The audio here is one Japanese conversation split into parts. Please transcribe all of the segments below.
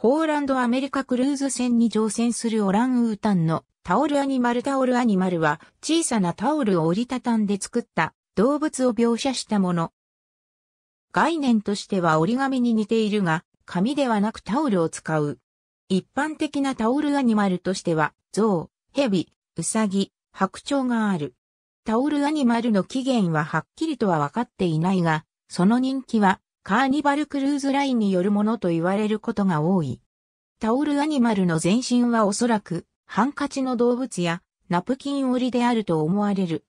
ホーランドアメリカクルーズ船に乗船するオランウータンのタオルアニマルタオルアニマルは小さなタオルを折りたたんで作った動物を描写したもの。概念としては折り紙に似ているが、紙ではなくタオルを使う。一般的なタオルアニマルとしては、象、蛇、ウサギ、白鳥がある。タオルアニマルの起源ははっきりとは分かっていないが、その人気はカーニバルクルーズラインによるものと言われることが多い。タオルアニマルの全身はおそらく、ハンカチの動物や、ナプキン織りであると思われる。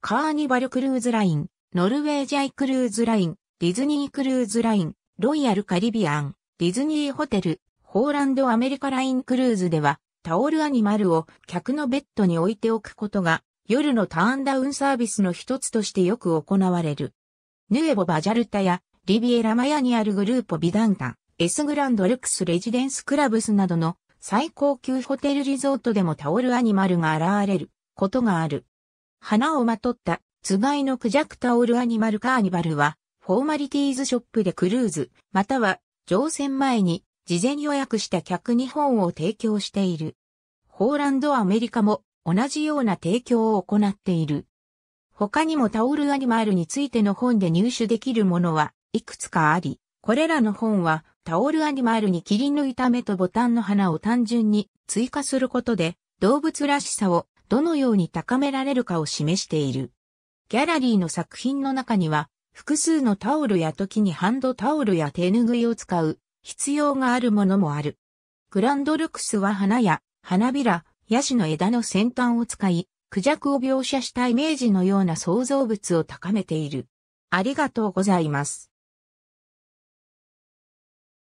カーニバルクルーズライン、ノルウェージャイクルーズライン、ディズニークルーズライン、ロイヤルカリビアン、ディズニーホテル、ホーランドアメリカラインクルーズでは、タオルアニマルを客のベッドに置いておくことが、夜のターンダウンサービスの一つとしてよく行われる。ヌエボバジャルタやリビエラマヤにあるグルーポビダンタ、エスグランドルクスレジデンスクラブスなどの最高級ホテルリゾートでもタオルアニマルが現れることがある。花をまとったつがいのクジャクタオルアニマルカーニバルは、フォーマリティーズショップでクルーズ、または乗船前に事前予約した客に本を提供している。ポーランドアメリカも同じような提供を行っている。他にもタオルアニマルについての本で入手できるものはいくつかあり、これらの本はタオルアニマルにキリンの炒めとボタンの花を単純に追加することで動物らしさをどのように高められるかを示している。ギャラリーの作品の中には複数のタオルや時にハンドタオルや手拭いを使う必要があるものもある。グランドルクスは花や花びら、ヤシの枝の先端を使い、クジャクを描写したイメージのような創造物を高めている。ありがとうございます。